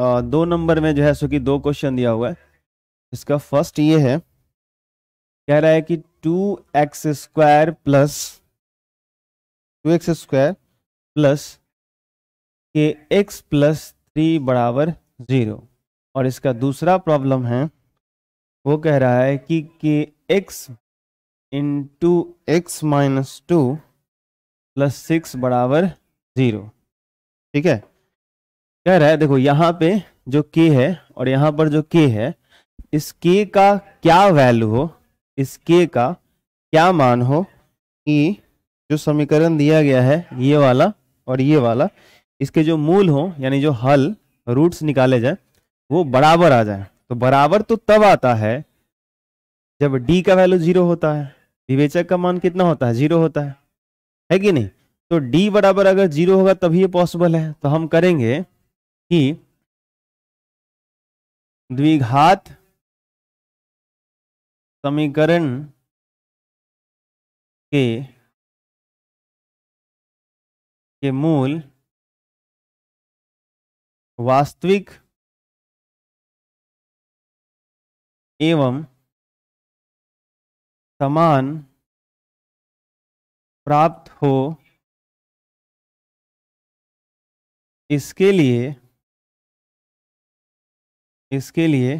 दो नंबर में जो है सो कि दो क्वेश्चन दिया हुआ है इसका फर्स्ट ये है कह रहा है कि two X square plus two X square plus K X plus three बराबर ज़ीरो और इसका दूसरा प्रॉब्लम है वो कह रहा है कि K X into X minus two plus six बराबर ज़ीरो ठीक है कह रहा है देखो यहाँ पे जो के है और यहाँ पर जो के है इस के का क्या वैल्यू हो इस के का क्या मान हो कि e, जो समीकरण दिया गया है ये वाला और ये वाला इसके जो मूल हो यानी जो हल रूट्स निकाले जाए वो बराबर आ जाए तो बराबर तो तब आता है जब डी का वैल्यू जीरो होता है विवेचक का मान कितना होता है जीरो होता है है कि नहीं तो डी बराबर अगर जीरो होगा तभी ये पॉसिबल है तो हम करेंगे कि द्विघात समीकरण के के मूल वास्तविक एवं समान प्राप्त हो इसके लिए इसके लिए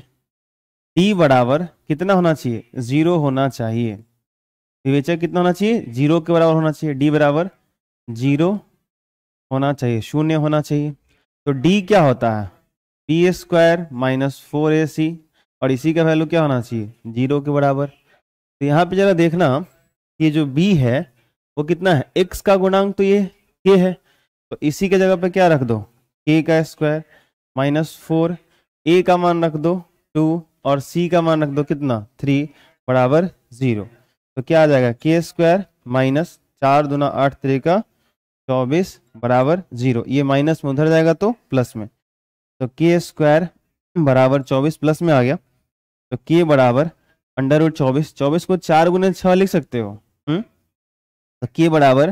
टी बराबर कितना होना चाहिए जीरो होना चाहिए विवेचक कितना होना चाहिए जीरो के बराबर होना चाहिए डी बराबर जीरो होना चाहिए शून्य होना चाहिए तो डी क्या होता है B square minus four A C और इसी का वैल्यू क्या होना चाहिए जीरो के बराबर तो यहाँ पे जरा देखना ये जो बी है वो कितना है एक्स का गुणांक तो ये के है तो इसी के जगह पे क्या रख दो के का स्क्वायर माइनस फोर ए का मान रख दो टू और सी का मान रख दो कितना थ्री बराबर जीरो तो क्या आ जाएगा के स्क्वायर माइनस चार दुना आठ त्रिका चौबीस बराबर जीरो ये माइनस में उधर जाएगा तो प्लस में तो के स्क्वायर बराबर चौबीस प्लस में आ गया तो के बराबर अंडर रूट चौबीस चौबीस को चार गुना छः लिख सकते हो हुँ? हम्म? तो के बराबर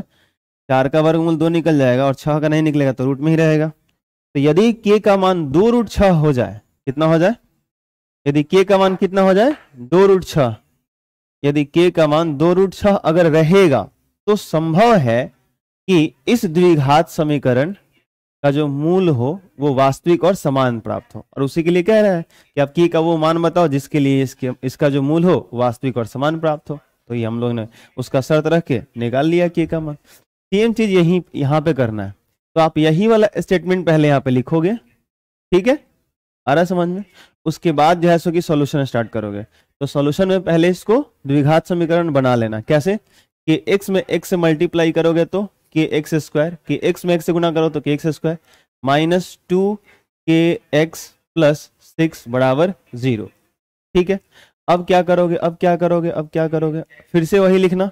चार का वर्गमूल दो निकल जाएगा और छः का नहीं निकलेगा तो रूट में ही रहेगा तो यदि के का मान दो रूट छः हो जाए कितना हो जाए यदि के का मान कितना हो जाए दो रूट छ यदि के का मान दो रूट छ अगर रहेगा तो संभव है कि इस द्विघात समीकरण का जो मूल हो वो वास्तविक और समान प्राप्त हो और उसी के लिए कह रहा है कि आप की का वो मान बताओ जिसके लिए इसके इसका जो मूल हो वास्तविक और समान प्राप्त हो तो ये हम लोग ने उसका शर्त रख के निकाल लिया के का मान सेम चीज यही यहाँ पे करना है तो आप यही वाला स्टेटमेंट पहले यहाँ पे लिखोगे ठीक है आ रहा समझ में उसके बाद जो है सो कि सोल्यूशन स्टार्ट करोगे तो सोल्यूशन में पहले इसको द्विघात समीकरण बना लेना कैसे कि x में x से मल्टीप्लाई करोगे तो K X square K X में एक्स से गुना करो तो K X square minus two K X plus six बराबर जीरो ठीक है अब क्या करोगे अब क्या करोगे अब क्या करोगे फिर से वही लिखना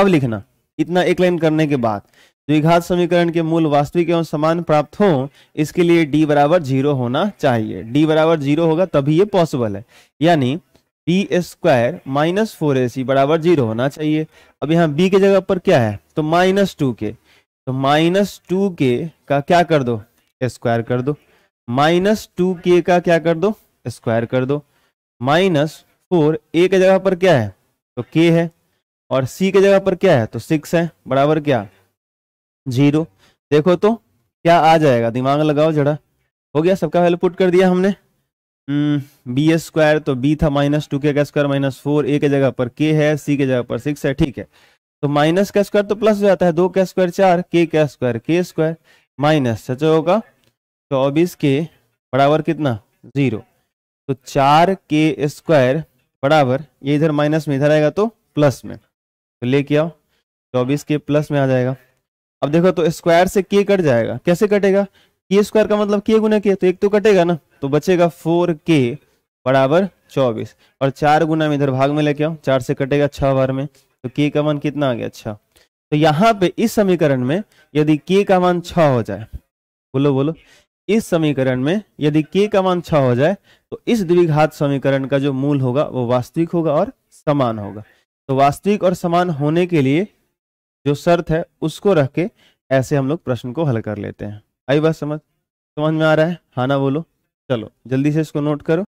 अब लिखना इतना एक लाइन करने के बाद द्विघात समीकरण के मूल वास्तविक एवं समान प्राप्त हो इसके लिए d बराबर जीरो होना चाहिए d बराबर जीरो होगा तभी ये पॉसिबल है यानी B square minus four A C बराबर जीरो होना चाहिए अब यहाँ b के जगह पर क्या है तो माइनस टू के तो माइनस टू के का क्या कर दो स्क्वायर कर दो माइनस टू के का क्या कर दो स्क्वायर कर दो माइनस फोर ए के जगह पर क्या है तो के है और सी के जगह पर क्या है तो सिक्स है बराबर क्या जीरो देखो तो क्या आ जाएगा दिमाग लगाओ जरा हो गया सबका वैल्यू पुट कर दिया हमने बी हम्म, स्क्वायर तो बी था माइनस टू के का स्क्वायर माइनस फोर ए के जगह पर के है सी के जगह पर सिक्स है ठीक है तो माइनस का स्क्वायर तो प्लस हो जाता है दो का स्क्वायर चार के का स्क्वायर के स्क्वायर माइनस सचो होगा चौबीस के बराबर कितना जीरो तो चार के स्क्वायर बराबर ये इधर माइनस में इधर आएगा तो प्लस में तो लेके आओ चौबीस के प्लस में आ जाएगा अब देखो तो स्क्वायर से के कट जाएगा कैसे कटेगा के स्क्वायर का मतलब के गुना के तो एक तो कटेगा ना तो बचेगा फोर के बराबर चौबीस और चार गुना में इधर भाग में लेके आओ चार से कटेगा छह बार में तो के का मान कितना आ गया छह तो यहाँ पे इस समीकरण में यदि के का मान छह हो जाए बोलो बोलो इस समीकरण में यदि के का मान छह हो जाए तो इस द्विघात समीकरण का जो मूल होगा वो वास्तविक होगा और समान होगा तो वास्तविक और समान होने के लिए जो शर्त है उसको रख के ऐसे हम लोग प्रश्न को हल कर लेते हैं आई बात समझ समझ में आ रहा है हाँ ना बोलो चलो जल्दी से इसको नोट करो